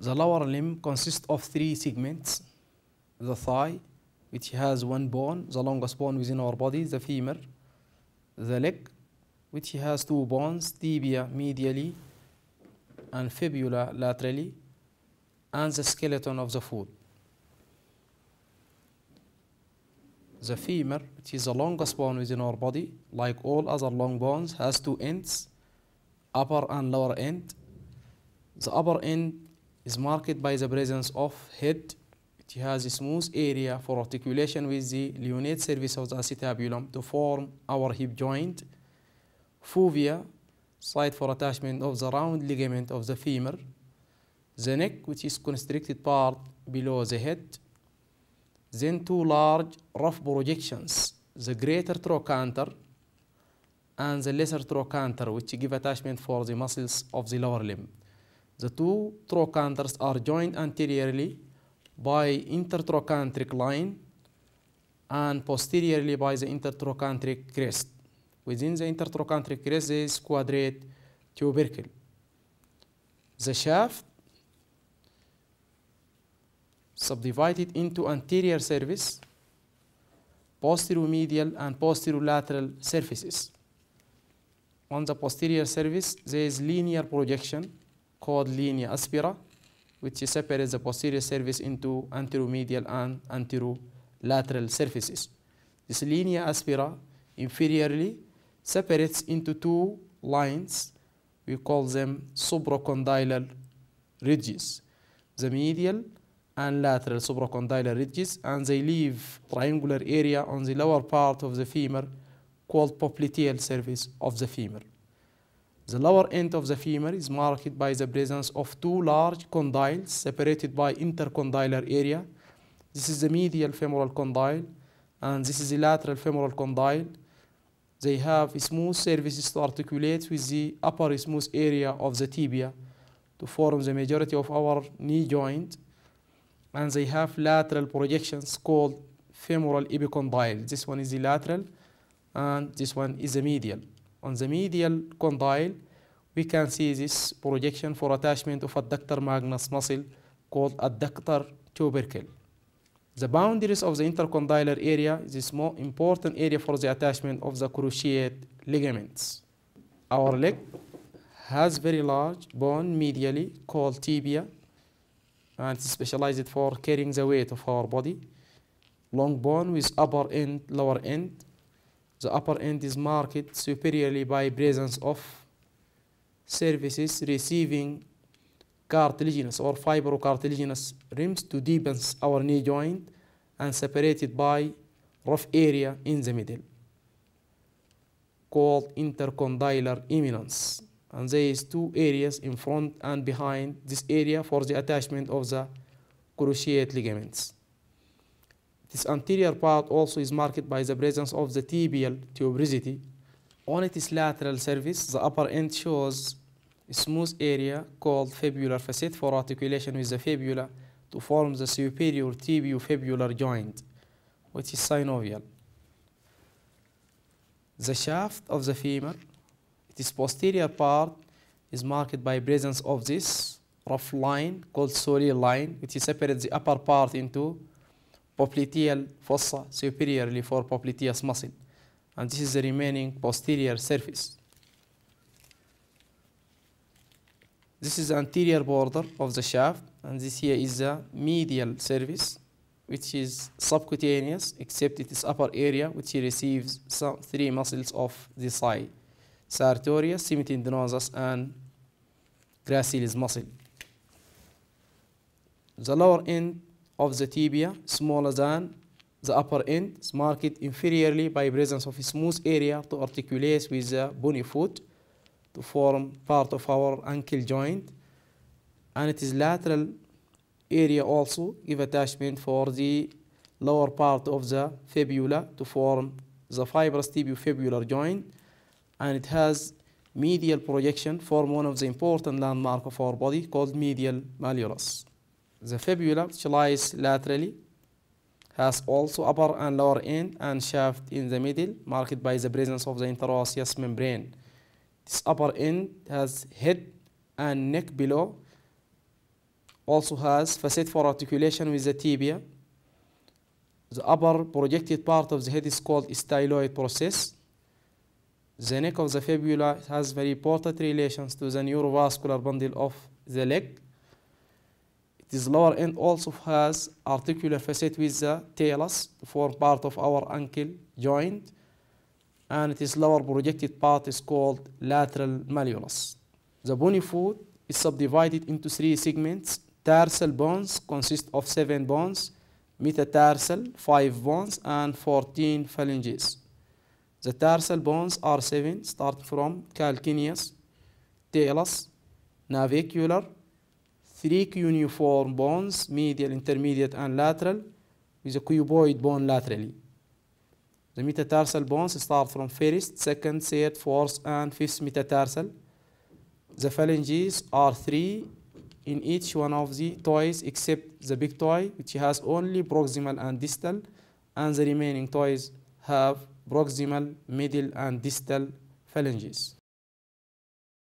The lower limb consists of three segments. The thigh, which has one bone, the longest bone within our body, the femur. The leg, which has two bones, tibia medially and fibula laterally, and the skeleton of the foot. The femur, which is the longest bone within our body, like all other long bones, has two ends, upper and lower end. The upper end is marked by the presence of head. It has a smooth area for articulation with the lunate surface of the acetabulum to form our hip joint. Fovea, site for attachment of the round ligament of the femur. The neck, which is constricted part below the head. Then two large rough projections, the greater trochanter and the lesser trochanter, which give attachment for the muscles of the lower limb. The two trochanters are joined anteriorly by intertrochanteric line and posteriorly by the intertrochanteric crest. Within the intertrochanteric crest there is quadrate tubercle. The shaft subdivided into anterior surface, posterior medial and posterior lateral surfaces. On the posterior surface there is linear projection called linea aspera, which separates the posterior surface into anteromedial and anterolateral surfaces. This linea aspera inferiorly separates into two lines. We call them supracondylar ridges, the medial and lateral supracondylar ridges, and they leave triangular area on the lower part of the femur called popliteal surface of the femur. The lower end of the femur is marked by the presence of two large condyles separated by intercondylar area. This is the medial femoral condyle and this is the lateral femoral condyle. They have smooth surfaces to articulate with the upper smooth area of the tibia to form the majority of our knee joint. And they have lateral projections called femoral epicondyle. This one is the lateral and this one is the medial on the medial condyle, we can see this projection for attachment of adductor magnus muscle called adductor tubercle. The boundaries of the intercondylar area is a more important area for the attachment of the cruciate ligaments. Our leg has very large bone medially called tibia and specialized for carrying the weight of our body. Long bone with upper end, lower end, the upper end is marked superiorly by presence of surfaces receiving cartilaginous or fibrocartilaginous rims to deepen our knee joint and separated by rough area in the middle called intercondylar eminence and there is two areas in front and behind this area for the attachment of the cruciate ligaments. This anterior part also is marked by the presence of the tibial tuberosity. On its lateral surface, the upper end shows a smooth area called fibular facet for articulation with the fibula to form the superior tibio-fibular joint, which is synovial. The shaft of the femur, its posterior part is marked by presence of this rough line called soleal line, which separates the upper part into popliteal fossa superiorly for popliteus muscle. And this is the remaining posterior surface. This is the anterior border of the shaft, and this here is the medial surface, which is subcutaneous, except it is upper area, which receives some three muscles of the side, sartorius, semitendinosus, and gracilis muscle. The lower end of the tibia smaller than the upper end is marked inferiorly by presence of a smooth area to articulate with the bony foot to form part of our ankle joint and it is lateral area also give attachment for the lower part of the fibula to form the fibrous tibiofibular joint and it has medial projection form one of the important landmark of our body called medial malleolus. The fibula, which lies laterally, has also upper and lower end and shaft in the middle, marked by the presence of the interosseous membrane. This upper end has head and neck below, also has facet for articulation with the tibia. The upper projected part of the head is called styloid process. The neck of the fibula has very important relations to the neurovascular bundle of the leg. This lower end also has articular facet with the talus for form part of our ankle joint. And this lower projected part is called lateral malleolus. The bony foot is subdivided into three segments. Tarsal bones consist of seven bones, metatarsal, five bones, and 14 phalanges. The tarsal bones are seven, start from calcaneus, talus, navicular, three cuneiform bones, medial, intermediate, and lateral, with a cuboid bone laterally. The metatarsal bones start from first, second, third, fourth, and fifth metatarsal. The phalanges are three in each one of the toys except the big toy, which has only proximal and distal, and the remaining toys have proximal, middle, and distal phalanges.